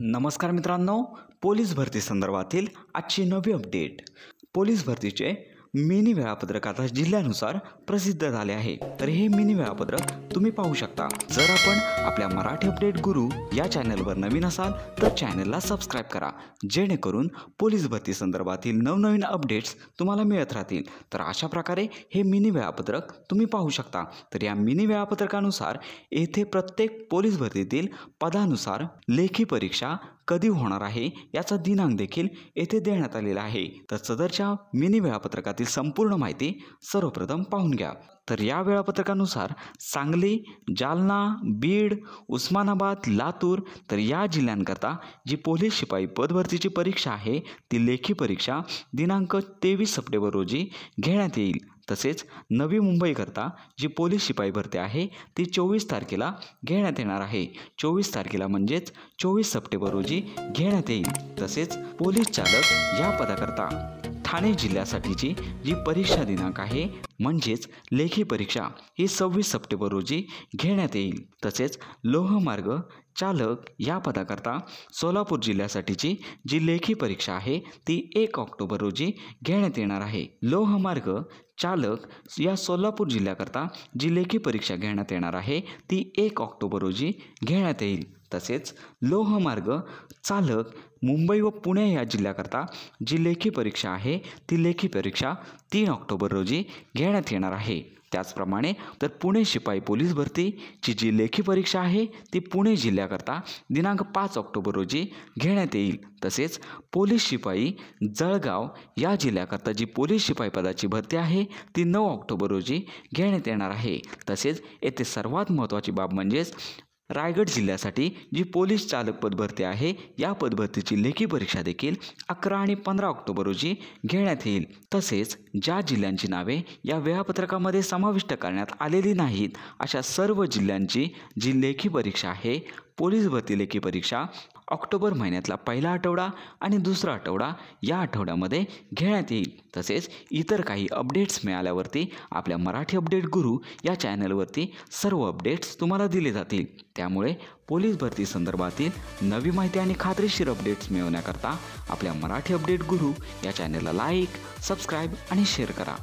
नमस्कार मित्रांनो पोलीस भरती संदर्भातील आजची नवी अपडेट पोलीस भरतीचे मिनी वेळापत्रक आता जिल्ह्यानुसार प्रसिद्ध झाले आहे तर हे मिनी वेळापत्रक तुम्ही पाहू शकता जर आपण आपल्या मराठी अपडेट गुरु या चॅनलवर नवीन असाल तर चॅनलला सबस्क्राईब करा जेणेकरून पोलीस भरती संदर्भातील नवनवीन अपडेट्स तुम्हाला मिळत राहतील तर अशा प्रकारे हे मिनी वेळापत्रक तुम्ही पाहू शकता तर या मिनी वेळापत्रकानुसार येथे प्रत्येक पोलीस भरतीतील पदानुसार लेखी परीक्षा कधी होणार आहे याचा दिनांक देखील येथे देण्यात आलेला आहे तर सदरच्या मिनी वेळापत्रकातील संपूर्ण माहिती सर्वप्रथम पाहून घ्या तर या वेळापत्रकानुसार सांगली जालना बीड उस्मानाबाद लातूर तर या जिल्ह्यांकरता जी पोलीस शिपाई पदभरतीची परीक्षा आहे ती लेखी परीक्षा दिनांक तेवीस सप्टेंबर रोजी घेण्यात येईल तसेच नवी मुंबईकरता जी पोलीस शिपाई भरती आहे ती चोवीस तारखेला घेण्यात येणार आहे चोवीस तारखेला म्हणजेच चोवीस सप्टेंबर रोजी घेण्यात येईल तसेच पोलीस चालक या पदाकरता ठाणे जिल्ह्यासाठीची जी परीक्षा दिनांक आहे म्हणजेच लेखी परीक्षा ही सव्वीस सप्टेंबर रोजी घेण्यात येईल तसेच लोहमार्ग चालक या पदाकरता सोलापूर जिल्ह्यासाठीची जी लेखी परीक्षा आहे ती एक ऑक्टोबर रोजी घेण्यात येणार आहे लोहमार्ग चालक या सोलापूर जिल्ह्याकरता जी लेखी परीक्षा घेण्यात येणार आहे ती एक ऑक्टोबर रोजी घेण्यात येईल तसेच लोहमार्ग चालक मुंबई व पुणे या जिल्ह्याकरता जी लेखी परीक्षा आहे ती लेखी परीक्षा तीन ऑक्टोबर रोजी घेण्यात येणार आहे त्याचप्रमाणे तर पुणे शिपाई पोलीस भरतीची जी लेखी परीक्षा आहे ती पुणे जिल्ह्याकरता दिनांक पाच ऑक्टोबर रोजी घेण्यात येईल तसेच पोलीस शिपाई जळगाव या जिल्ह्याकरता जी पोलीस शिपाई पदाची भरती आहे ती नऊ ऑक्टोबर रोजी घेण्यात येणार आहे तसेच येथे सर्वात महत्त्वाची बाब म्हणजेच रायगड जिल्ह्यासाठी जी पोलीस चालक पदभरती आहे या पदभरतीची लेखी परीक्षा देखील अकरा आणि पंधरा ऑक्टोबर रोजी घेण्यात येईल तसेच ज्या जिल्ह्यांची नावे या वेळापत्रकामध्ये समाविष्ट करण्यात आलेली नाहीत अशा सर्व जिल्ह्यांची जी लेखी परीक्षा आहे पोलीस भरती लेखी परीक्षा ऑक्टोबर महिन्यातला पहिला आठवडा आणि दुसरा आठवडा या आठवड्यामध्ये घेण्यात येईल तसेच इतर काही अपडेट्स मिळाल्यावरती आपल्या मराठी अपडेट गुरु या चॅनलवरती सर्व अपडेट्स तुम्हाला दिले जातील त्यामुळे पोलीस भरती संदर्भातील नवी माहिती आणि खात्रीशीर अपडेट्स मिळवण्याकरता आपल्या मराठी अपडेट गुरु या चॅनलला लाईक सबस्क्राईब आणि शेअर करा